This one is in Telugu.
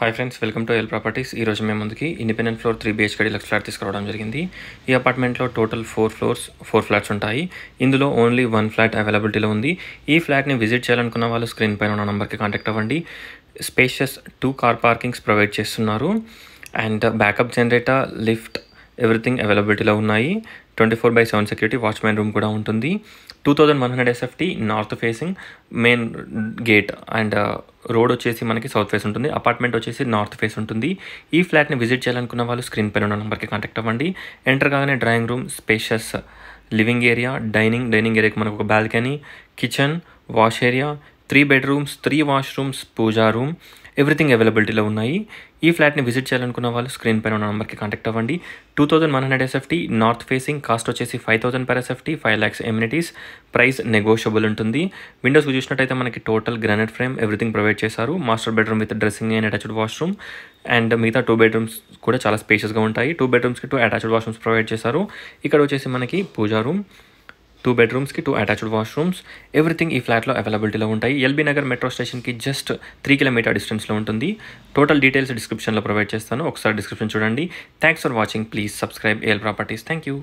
hi friends welcome to L properties ఈ రోజు మేము ముందుకి independent floor three BHK deluxe flat తీసుకురావడం జరిగింది ఈ అపార్ట్మెంట్లో total four floors four flats ఉంటాయి ఇందులో ఓన్లీ వన్ ఫ్లాట్ అవైలబిలిటీలో ఉంది ఈ ఫ్లాట్ని విజిట్ చేయాలనుకున్న వాళ్ళు స్క్రీన్ పైన ఉన్న నెంబర్కి కాంటాక్ట్ అవ్వండి spacious two car parkings provide చేస్తున్నారు and backup generator lift everything అవైలబిలిటీలో ఉన్నాయి twenty four by seven security watchman room కూడా ఉంటుంది two thousand one hundred SFT north facing main gate and uh, road వచ్చేసి మనకి సౌత్ ఫేస్ ఉంటుంది అపార్ట్మెంట్ వచ్చేసి నార్త్ ఫేస్ ఉంటుంది ఈ ఫ్లాట్ని విజిట్ చేయాలనుకున్న వాళ్ళు స్క్రీన్ పైన ఉన్న నెంబర్కి కాంటాక్ట్ అవ్వండి ఎంటర్ కాగానే drawing room spacious living area dining dining ఏరియాకి మనకు ఒక balcony kitchen wash area three bedrooms three washrooms puja room everything అవైలబిలిటీలో ఉన్నాయి ఈ ఫ్లాట్ని విజిట్ చేయాలనుకున్న వాళ్ళు స్క్రీన్ పైన ఉన్న నెంబర్కి కాంటాక్ట్ అవ్వండి two thousand one hundred SFT north facing cost వచ్చేసి five thousand per SFT five lakhs amenities price negotiable ఉంటుంది విండోస్ చూసినట్టయితే మనకి total granite frame everything provide చేశారు master bedroom with dressing and attached washroom and మిగతా టూ బెడ్రూమ్స్ కూడా చాలా స్పేషియస్గా ఉంటాయి టూ బెడ్రూమ్స్కి టూ అటాచ్డ్ వాష్రూమ్స్ ప్రొవైడ్ చేశారు ఇక్కడ వచ్చేసి మనకి పూజా రూమ్ టూ బెడ్రూమ్స్కి టూ అటాచ్డ్ వాష్రూమ్స్ ఎవ్రీథింగ్ ఈ ఫ్లాట్లో అవైలబిలిటీలో ఉంటాయి ఎల్బీ నగర్ మెట్రో స్టేషన్కి జస్ట్ త్రీ కిలోమీటర్ డిస్టెన్స్లో ఉంటుంది టోటల్ డీటెయిల్స్ డిస్క్రిప్షన్లో ప్రొవైడ్ చేస్తాను ఒకసారి డిస్క్రిప్షన్ చూడండి thanks for watching please subscribe AL properties thank you